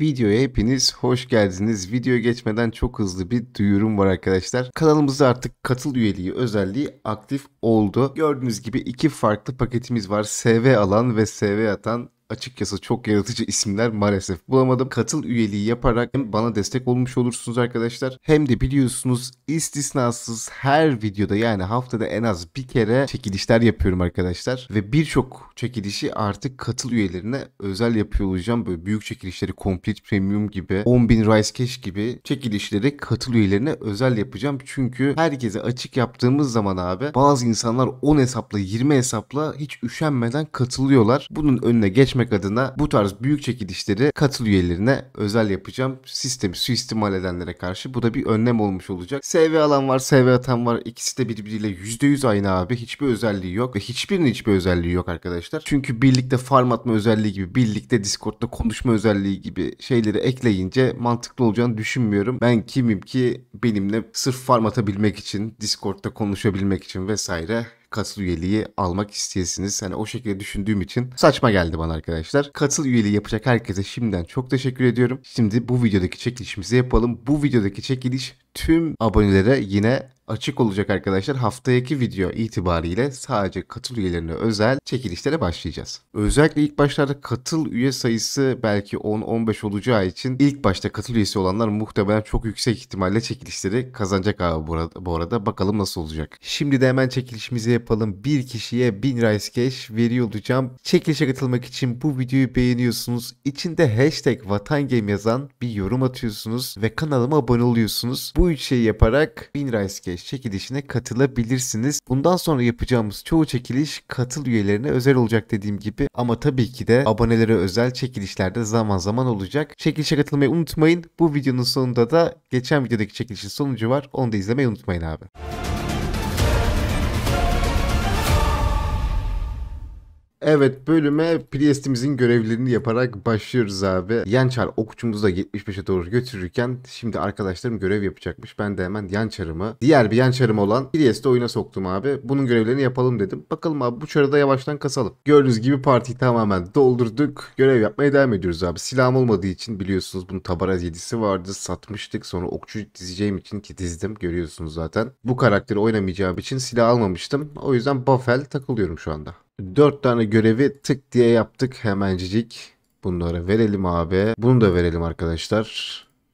Videoya hepiniz hoş geldiniz. Video geçmeden çok hızlı bir duyurum var arkadaşlar. Kanalımızda artık katıl üyeliği özelliği aktif oldu. Gördüğünüz gibi iki farklı paketimiz var. SV alan ve SV atan açıkçası çok yaratıcı isimler maalesef bulamadım. Katıl üyeliği yaparak hem bana destek olmuş olursunuz arkadaşlar hem de biliyorsunuz istisnasız her videoda yani haftada en az bir kere çekilişler yapıyorum arkadaşlar. Ve birçok çekilişi artık katıl üyelerine özel yapıyor olacağım. Böyle büyük çekilişleri Complete Premium gibi, 10.000 Rice Cash gibi çekilişleri katıl üyelerine özel yapacağım. Çünkü herkese açık yaptığımız zaman abi bazı insanlar 10 hesapla 20 hesapla hiç üşenmeden katılıyorlar. Bunun önüne geçmek geçmek adına bu tarz büyük çekilişleri katıl üyelerine özel yapacağım. Sistemi suistimal edenlere karşı bu da bir önlem olmuş olacak. SV alan var, SV atan var. İkisi de birbiriyle %100 aynı abi. Hiçbir özelliği yok ve hiçbirinin hiçbir özelliği yok arkadaşlar. Çünkü birlikte farm atma özelliği gibi, birlikte Discord'da konuşma özelliği gibi şeyleri ekleyince mantıklı olacağını düşünmüyorum. Ben kimim ki benimle sırf farm atabilmek için, Discord'da konuşabilmek için vesaire katıl üyeliği almak isteyesiniz. Hani o şekilde düşündüğüm için saçma geldi bana arkadaşlar. Katıl üyeliği yapacak herkese şimdiden çok teşekkür ediyorum. Şimdi bu videodaki çekilişimizi yapalım. Bu videodaki çekiliş tüm abonelere yine açık olacak arkadaşlar. Haftaki video itibariyle sadece katıl üyelerine özel çekilişlere başlayacağız. Özellikle ilk başlarda katıl üye sayısı belki 10-15 olacağı için ilk başta katıl üyesi olanlar muhtemelen çok yüksek ihtimalle çekilişleri kazanacak abi bu arada. Bakalım nasıl olacak. Şimdi de hemen çekilişimizi yapalım. Bir kişiye 1000 Rice Cash veriyor olacağım. Çekilişe katılmak için bu videoyu beğeniyorsunuz. İçinde hashtag Vatan Game yazan bir yorum atıyorsunuz ve kanalıma abone oluyorsunuz. Bu üç şeyi yaparak 1000 Rice Cash çekilişine katılabilirsiniz. Bundan sonra yapacağımız çoğu çekiliş katıl üyelerine özel olacak dediğim gibi ama tabii ki de abonelere özel çekilişlerde zaman zaman olacak. Çekilişe katılmayı unutmayın. Bu videonun sonunda da geçen videodaki çekilişin sonucu var. Onu da izlemeyi unutmayın abi. Evet bölüme Priest'imizin görevlerini yaparak başlıyoruz abi. Yançar okçumuzu da 75'e doğru götürürken şimdi arkadaşlarım görev yapacakmış. Ben de hemen Yançar'ımı diğer bir Yançar'ım olan Priest'i oyuna soktum abi. Bunun görevlerini yapalım dedim. Bakalım abi bu çarı da yavaştan kasalım. Gördüğünüz gibi partiyi tamamen doldurduk. Görev yapmaya devam ediyoruz abi. Silahım olmadığı için biliyorsunuz bunun tabaraz 7'si vardı. Satmıştık. Sonra okçu dizeceğim için ki dizdim. Görüyorsunuz zaten. Bu karakteri oynamayacağım için silah almamıştım. O yüzden Buffel takılıyorum şu anda. 4 tane görevi tık diye yaptık hemencik. Bunları verelim abi. Bunu da verelim arkadaşlar.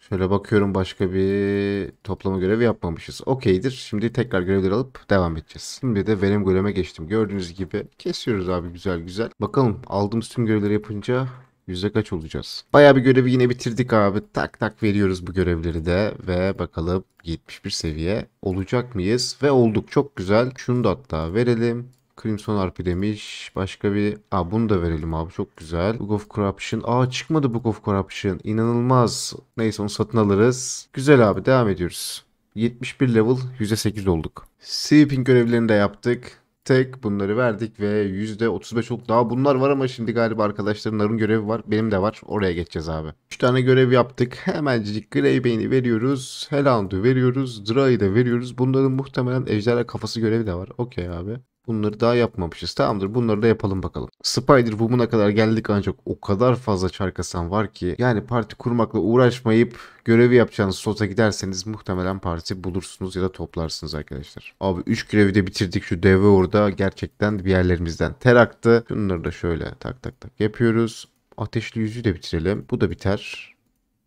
Şöyle bakıyorum başka bir toplama görevi yapmamışız. Okeydir. Şimdi tekrar görevleri alıp devam edeceğiz. Şimdi de verim göreme geçtim. Gördüğünüz gibi kesiyoruz abi güzel güzel. Bakalım aldığımız tüm görevleri yapınca yüzde kaç olacağız? Baya bir görevi yine bitirdik abi. Tak tak veriyoruz bu görevleri de ve bakalım 71 seviye olacak mıyız? Ve olduk çok güzel. Şunu da hatta verelim. Crimson Harpy demiş. Başka bir... Aa bunu da verelim abi çok güzel. Book of Corruption. Aa çıkmadı Book of Corruption. İnanılmaz. Neyse onu satın alırız. Güzel abi devam ediyoruz. 71 level %8 olduk. Sweeping görevlerini de yaptık. Tek bunları verdik ve %35 olduk. Daha bunlar var ama şimdi galiba arkadaşların görevi var. Benim de var. Oraya geçeceğiz abi. 3 tane görev yaptık. Hemencik Greybane'i veriyoruz. Hellhound'u veriyoruz. Dra'yı da veriyoruz. Bunların muhtemelen ejderha kafası görevi de var. Okey abi. Bunları daha yapmamışız. Tamamdır bunları da yapalım bakalım. Spider-Woman'a kadar geldik ancak o kadar fazla çarkasan var ki. Yani parti kurmakla uğraşmayıp görevi yapacağınız sota giderseniz muhtemelen parti bulursunuz ya da toplarsınız arkadaşlar. Abi 3 görevi de bitirdik şu deve orada gerçekten bir yerlerimizden ter aktı. Bunları da şöyle tak tak tak yapıyoruz. Ateşli yüzü de bitirelim. Bu da biter.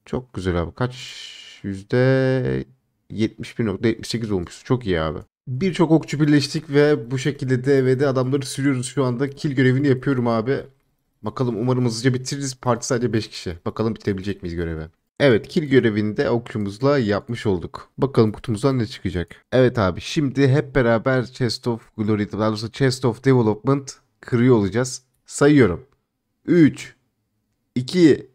Çok güzel abi. Kaç yüzde 71.78 olmuş. Çok iyi abi birçok okçu birleştik ve bu şekilde DV'de adamları sürüyoruz şu anda. Kil görevini yapıyorum abi. Bakalım umarım hızlıca bitiririz. Parti sadece 5 kişi. Bakalım bitirebilecek miyiz görevi. Evet kil görevini de okçumuzla yapmış olduk. Bakalım kutumuzdan ne çıkacak. Evet abi şimdi hep beraber Chest of Glory daha doğrusu Chest of Development kırıyor olacağız. Sayıyorum. 3 2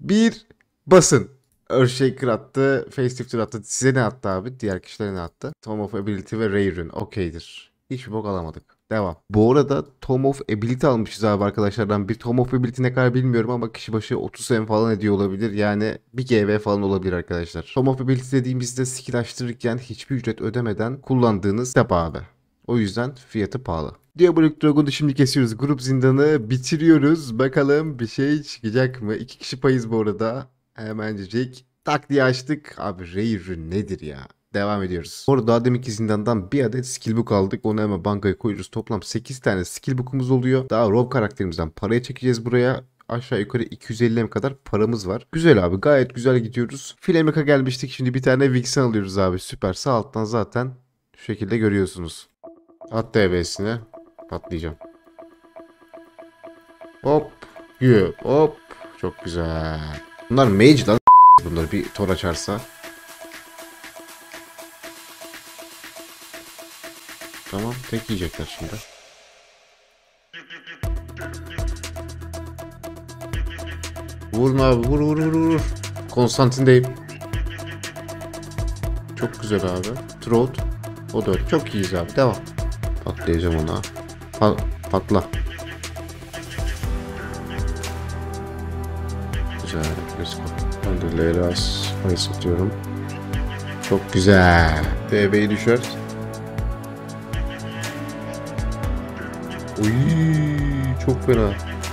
1 basın. Earthshaker şey attı, Facelifter attı. Size ne attı abi? Diğer kişilere ne attı? Tom of Ability ve Rayrun. Okeydir. Hiçbir bok alamadık. Devam. Bu arada Tom of Ability almışız abi arkadaşlardan. Bir Tom of Ability ne kadar bilmiyorum ama kişi başı 30 sen falan ediyor olabilir. Yani bir GV falan olabilir arkadaşlar. Tom of Ability dediğimizde skill açtırırken hiçbir ücret ödemeden kullandığınız step abi. O yüzden fiyatı pahalı. Diabolic Dragon'u şimdi kesiyoruz. Grup zindanı bitiriyoruz. Bakalım bir şey çıkacak mı? İki kişi payız bu arada. Hemencecik ee, taktiği açtık. Abi Rare nedir ya? Devam ediyoruz. Orada daha deminki zindandan bir adet Skillbook aldık. Onu hemen bankaya koyuyoruz. Toplam 8 tane Skillbookumuz oluyor. Daha Rob karakterimizden paraya çekeceğiz buraya aşağı yukarı 250 kadar paramız var. Güzel abi gayet güzel gidiyoruz. Filemika gelmiştik şimdi bir tane Vixen alıyoruz abi süper. Sağ alttan zaten şu şekilde görüyorsunuz. At DB'sine patlayacağım. Hop. Yü. Hop. Çok güzel. Bunlar mage lan bunları bir tor açarsa. Tamam tek yiyecekler şimdi. Vurma abi vur vur vur vur. Konstantin'deyim. Çok güzel abi. Throat. O da öyle. Çok iyiyiz abi. Devam. Patlayacağım ona. Pa patla. Ben de Leylas pay satıyorum. Çok güzel. DB'yi düşer. Uy, çok fena.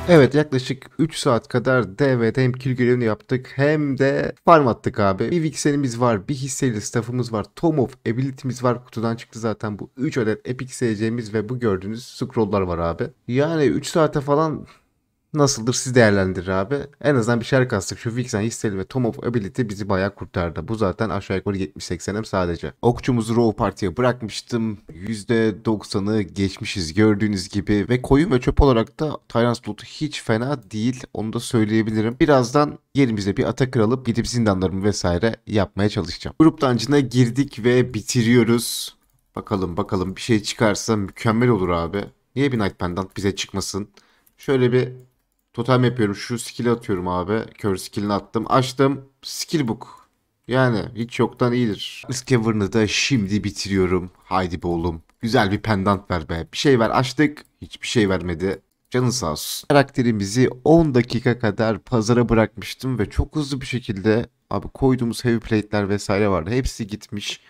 Evet yaklaşık 3 saat kadar DV'de hem kill görevini yaptık hem de farm attık abi. Bir Vixen'imiz var, bir hisseli staff'ımız var, Tom of Ability'miz var. Kutudan çıktı zaten bu 3 adet epic SC'miz ve bu gördüğünüz scroll'lar var abi. Yani 3 saate falan Nasıldır siz değerlendirir abi. En azından bir şarkı kastık. Şu Vixen, Hisseli ve Tom of Ability bizi bayağı kurtardı. Bu zaten aşağı yukarı 70-80'im sadece. Okçumuzu Row Party'ye bırakmıştım. %90'ı geçmişiz gördüğünüz gibi. Ve koyun ve çöp olarak da Tyrant's Loot'u hiç fena değil. Onu da söyleyebilirim. Birazdan yerimize bir ata kralıp gidip zindanlarımı vesaire yapmaya çalışacağım. Grup dancına girdik ve bitiriyoruz. Bakalım bakalım bir şey çıkarsa mükemmel olur abi. Niye bir Night Pendant bize çıkmasın? Şöyle bir Totem yapıyorum. Şu skill atıyorum abi. Kör skillini attım. Açtım. skillbook. Yani hiç yoktan iyidir. Scaven'ı da şimdi bitiriyorum. Haydi be oğlum. Güzel bir pendant ver be. Bir şey ver açtık. Hiçbir şey vermedi. Canın sağ olsun. Karakterimizi 10 dakika kadar pazara bırakmıştım ve çok hızlı bir şekilde abi koyduğumuz heavy plate'ler vesaire vardı. Hepsi gitmiş.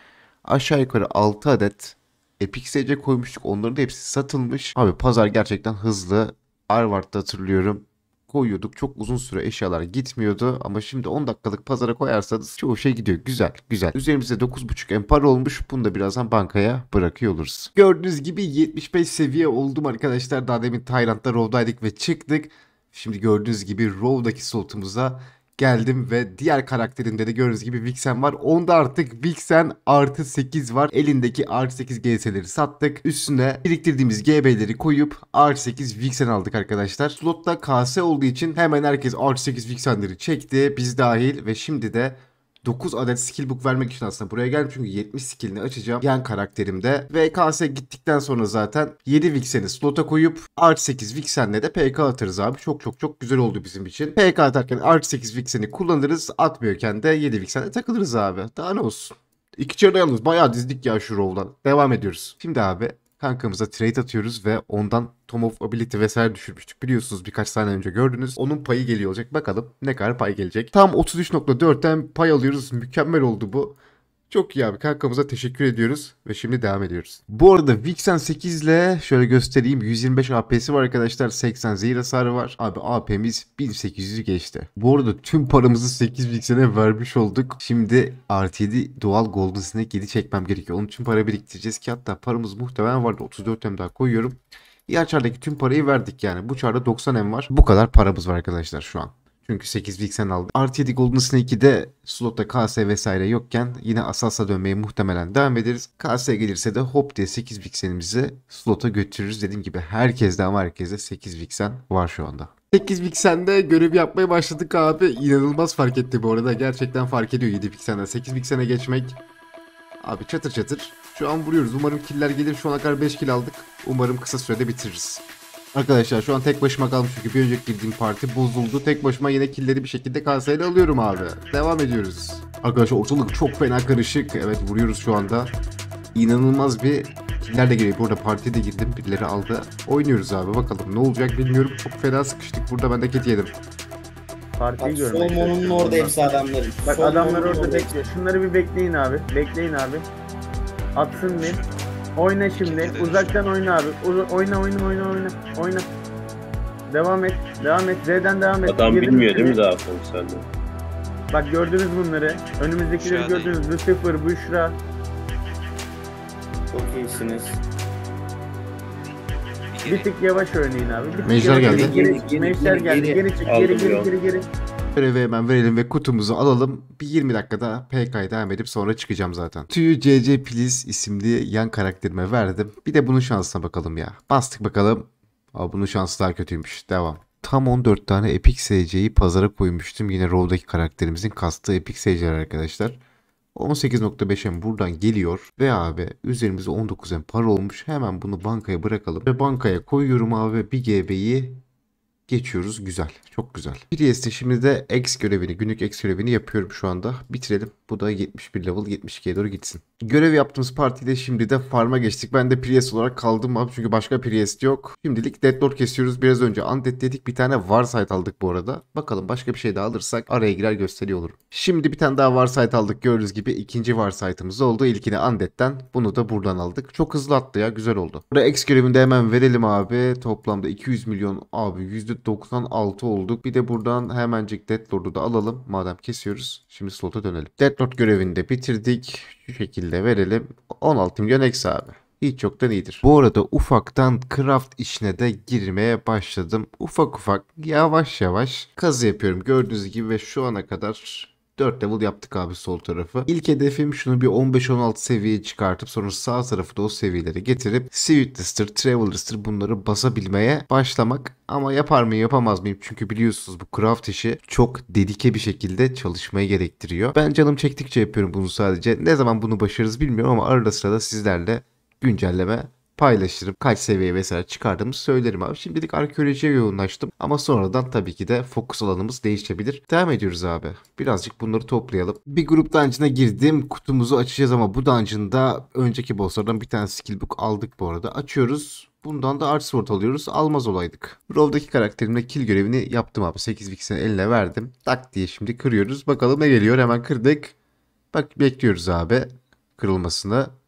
Aşağı yukarı 6 adet Epic SC koymuştuk. Onların da hepsi satılmış. Abi pazar gerçekten hızlı. Arvard'da hatırlıyorum koyuyorduk. Çok uzun süre eşyalar gitmiyordu ama şimdi 10 dakikalık pazara koyarsanız çoğu şey gidiyor. Güzel, güzel. Üzerimizde 9.5 empar olmuş. Bunu da birazdan bankaya bırakıyor oluruz. Gördüğünüz gibi 75 seviye oldum arkadaşlar. Daha demin Tayland'da Rov'daydık ve çıktık. Şimdi gördüğünüz gibi Rov'daki slotumuza geldim ve diğer karakterimde de gördüğünüz gibi Vixen var. Onda artık Vixen artı 8 var. Elindeki artı 8 GS'leri sattık. Üstüne biriktirdiğimiz GB'leri koyup artı 8 Vixen aldık arkadaşlar. Slotta KS olduğu için hemen herkes artı 8 Vixen'leri çekti. Biz dahil ve şimdi de 9 adet Skillbook vermek için aslında buraya geldim. Çünkü 70 skillini açacağım yan karakterimde. Ve KS gittikten sonra zaten 7 Vixen'i slota koyup Art 8 Vixen'le de PK atarız abi. Çok çok çok güzel oldu bizim için. PK atarken Art 8 Vixen'i kullanırız. Atmıyorken de 7 Vixen'le takılırız abi. Daha ne olsun. İki çarı yalnız bayağı dizdik ya şu Rov'dan. Devam ediyoruz. Şimdi abi kankamıza trade atıyoruz ve ondan Tom of Ability vesaire düşürmüştük. Biliyorsunuz birkaç saniye önce gördünüz. Onun payı geliyor olacak. Bakalım ne kadar pay gelecek. Tam 33.4'ten pay alıyoruz. Mükemmel oldu bu. Çok iyi abi kankamıza teşekkür ediyoruz ve şimdi devam ediyoruz. Bu arada Vixen 8 ile şöyle göstereyim 125 AP'si var arkadaşlar 80 zehir hasarı var. Abi AP'miz 1800'ü geçti. Bu arada tüm paramızı 8 Vixen'e vermiş olduk. Şimdi artı 7 doğal Golden Snake 7 çekmem gerekiyor. Onun için para biriktireceğiz ki hatta paramız muhtemelen vardı 34 hem daha koyuyorum. Diğer çardaki tüm parayı verdik yani. Bu çarda 90 M var. Bu kadar paramız var arkadaşlar şu an. Çünkü 8 Vixen aldı. Artı 7 Golden Snake'i de slotta KS vesaire yokken yine Asas'a dönmeye muhtemelen devam ederiz. KS gelirse de hop diye 8 Vixen'imizi slota götürürüz. Dediğim gibi herkeste ama herkeste 8 Vixen var şu anda. 8 piksende görev yapmaya başladık abi. İnanılmaz fark etti bu arada. Gerçekten fark ediyor 7 piksenden 8 piksene geçmek. Abi çatır çatır. Şu an vuruyoruz. Umarım killer gelir. Şu ana kadar 5 kill aldık. Umarım kısa sürede bitiririz. Arkadaşlar şu an tek başıma kalmış çünkü bir önceki girdiğim parti bozuldu. Tek başıma yine killeri bir şekilde kasayla alıyorum abi. Devam ediyoruz. Arkadaşlar ortalık çok fena karışık. Evet vuruyoruz şu anda. İnanılmaz bir killer de geliyor. Burada partiye de girdim. Birileri aldı. Oynuyoruz abi bakalım ne olacak bilmiyorum. Çok fena sıkıştık. Burada ben de ket yedim. Partiyi Bak görmek Solmon'un orada hepsi adamların. Bak Solmon'un adamlar orada bekliyor. Şunları bir bekleyin abi. Bekleyin abi. Atsın bir. Oyna şimdi. Uzaktan oyna abi. oyna oyna oyna oyna. Oyna. Devam et. Devam et. Z'den devam et. Adam Yedin bilmiyor değil mi daha fonksiyonu? Bak gördünüz bunları. Önümüzdekileri Büşra değil. gördünüz. Lucifer, Büşra. Çok iyisiniz. Bir tık yavaş oynayın abi. Bir tık Mejder geldi. oynayın. Geri, Geri, geri, geri, geri, geri, geri, geri, Aldım geri, ya. geri, geri. Görevi hemen verelim ve kutumuzu alalım. Bir 20 dakikada PK'ya devam edip sonra çıkacağım zaten. Tüyü CC Please isimli yan karakterime verdim. Bir de bunun şansına bakalım ya. Bastık bakalım. Aa, bunun şansı daha kötüymüş. Devam tam 14 tane Epic SC'yi pazara koymuştum. Yine Raw'daki karakterimizin kastığı Epic SC'ler arkadaşlar. 18.5M buradan geliyor ve abi üzerimizde 19M para olmuş. Hemen bunu bankaya bırakalım ve bankaya koyuyorum abi bir GB'yi geçiyoruz. Güzel. Çok güzel. Priest'in e şimdi de X görevini, günlük X görevini yapıyorum şu anda. Bitirelim. Bu da 71 level 72'ye doğru gitsin. Görev yaptığımız partiyle şimdi de farm'a geçtik. Ben de Priest olarak kaldım abi çünkü başka Priest yok. Şimdilik Deadlord kesiyoruz. Biraz önce Undead dedik. Bir tane Warsight aldık bu arada. Bakalım başka bir şey daha alırsak araya girer gösteriyor olurum. Şimdi bir tane daha Warsight aldık. Gördüğünüz gibi ikinci Warsight'ımız oldu. İlkini Undead'den. Bunu da buradan aldık. Çok hızlı attı ya. Güzel oldu. Burada X görevini de hemen verelim abi. Toplamda 200 milyon abi yüzde 96 olduk. Bir de buradan hemencik Deadlord'u da alalım. Madem kesiyoruz. Şimdi slota dönelim. Deadlord görevini de bitirdik. Şu şekilde verelim. 16 milyon eksi abi hiç yoktan iyidir. Bu arada ufaktan craft işine de girmeye başladım. Ufak ufak yavaş yavaş kazı yapıyorum gördüğünüz gibi ve şu ana kadar 4 level yaptık abi sol tarafı. İlk hedefim şunu bir 15-16 seviyeye çıkartıp sonra sağ tarafı da o seviyelere getirip Sweet Lister, Travel Lister bunları basabilmeye başlamak. Ama yapar mıyım yapamaz mıyım? Çünkü biliyorsunuz bu craft işi çok dedike bir şekilde çalışmayı gerektiriyor. Ben canım çektikçe yapıyorum bunu sadece. Ne zaman bunu başarırız bilmiyorum ama arada sırada sizlerle güncelleme paylaşırım. Kaç seviye vesaire çıkardığımı söylerim abi. Şimdilik arkeolojiye yoğunlaştım ama sonradan tabii ki de fokus alanımız değişebilir. Devam ediyoruz abi. Birazcık bunları toplayalım. Bir grup dungeon'a girdim. Kutumuzu açacağız ama bu dungeon'da önceki bosslardan bir tane skillbook aldık bu arada. Açıyoruz. Bundan da art sword alıyoruz. Almaz olaydık. Rov'daki karakterimle kill görevini yaptım abi. 8 vixen eline verdim. Tak diye şimdi kırıyoruz. Bakalım ne geliyor. Hemen kırdık. Bak bekliyoruz abi kırılmasını.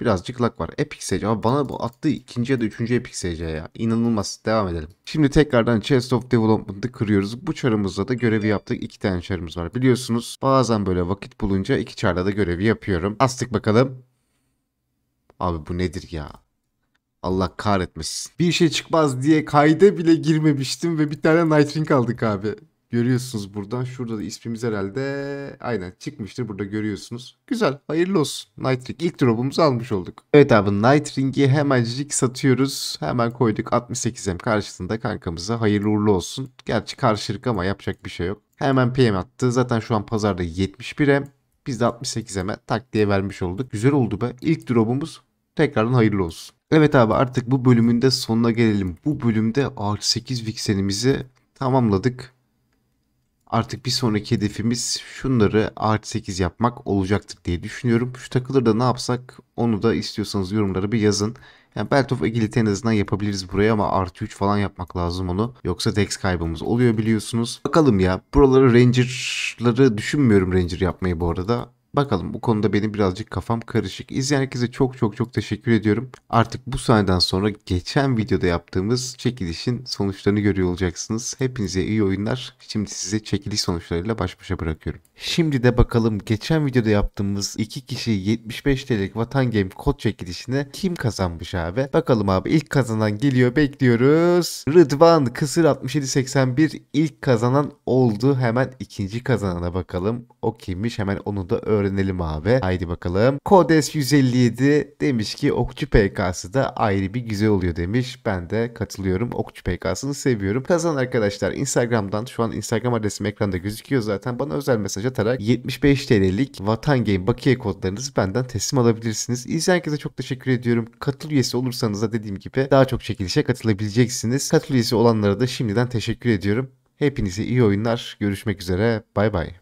Birazcık lag var. Epic SC. Ama bana bu attı ikinci ya da üçüncü Epic SC ya. İnanılmaz. Devam edelim. Şimdi tekrardan Chest of Development'ı kırıyoruz. Bu çarımızla da görevi yaptık. İki tane çarımız var. Biliyorsunuz bazen böyle vakit bulunca iki çarla da görevi yapıyorum. Astık bakalım. Abi bu nedir ya? Allah kahretmesin. Bir şey çıkmaz diye kayda bile girmemiştim ve bir tane Nightwing aldık abi. Görüyorsunuz buradan. Şurada da ismimiz herhalde aynen çıkmıştır. Burada görüyorsunuz. Güzel. Hayırlı olsun. Night ilk drop'umuzu almış olduk. Evet abi Night Ring'i hemencik satıyoruz. Hemen koyduk. 68M karşısında kankamıza hayırlı uğurlu olsun. Gerçi karşılık ama yapacak bir şey yok. Hemen PM attı. Zaten şu an pazarda 71M. Biz de 68M'e tak diye vermiş olduk. Güzel oldu be. İlk drop'umuz tekrardan hayırlı olsun. Evet abi artık bu bölümün de sonuna gelelim. Bu bölümde R8 Vixen'imizi tamamladık. Artık bir sonraki hedefimiz şunları artı 8 yapmak olacaktır diye düşünüyorum. Şu takılır ne yapsak onu da istiyorsanız yorumlara bir yazın. Yani Belt of Agility en azından yapabiliriz buraya ama artı 3 falan yapmak lazım onu. Yoksa dex kaybımız oluyor biliyorsunuz. Bakalım ya buraları Ranger'ları düşünmüyorum Ranger yapmayı bu arada. Bakalım bu konuda benim birazcık kafam karışık. İzleyen herkese çok çok çok teşekkür ediyorum. Artık bu sahneden sonra geçen videoda yaptığımız çekilişin sonuçlarını görüyor olacaksınız. Hepinize iyi oyunlar. Şimdi size çekiliş sonuçlarıyla baş başa bırakıyorum. Şimdi de bakalım geçen videoda yaptığımız 2 kişi 75 TL'lik Vatan Game kod çekilişine kim kazanmış abi? Bakalım abi ilk kazanan geliyor bekliyoruz. Rıdvan Kısır 6781 ilk kazanan oldu. Hemen ikinci kazanana bakalım. O kimmiş hemen onu da öğrenelim öğrenelim abi. Haydi bakalım. Kodes 157 demiş ki Okçu PK'sı da ayrı bir güzel oluyor demiş. Ben de katılıyorum. Okçu PK'sını seviyorum. Kazan arkadaşlar Instagram'dan şu an Instagram adresim ekranda gözüküyor zaten. Bana özel mesaj atarak 75 TL'lik Vatan Game bakiye kodlarınızı benden teslim alabilirsiniz. İzleyen herkese çok teşekkür ediyorum. Katıl üyesi olursanız da dediğim gibi daha çok çekilişe katılabileceksiniz. Katıl üyesi olanlara da şimdiden teşekkür ediyorum. Hepinize iyi oyunlar. Görüşmek üzere. Bay bay.